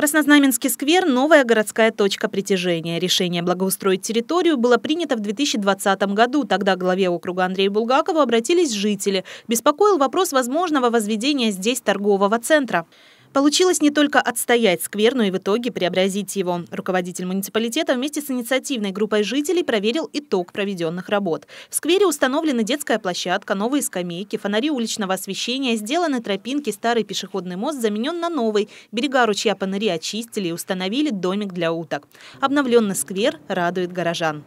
Краснознаменский сквер – новая городская точка притяжения. Решение благоустроить территорию было принято в 2020 году. Тогда главе округа Андрею Булгакову обратились жители. Беспокоил вопрос возможного возведения здесь торгового центра. Получилось не только отстоять сквер, но и в итоге преобразить его. Руководитель муниципалитета вместе с инициативной группой жителей проверил итог проведенных работ. В сквере установлена детская площадка, новые скамейки, фонари уличного освещения, сделаны тропинки, старый пешеходный мост заменен на новый. Берега ручья фонари очистили и установили домик для уток. Обновленный сквер радует горожан.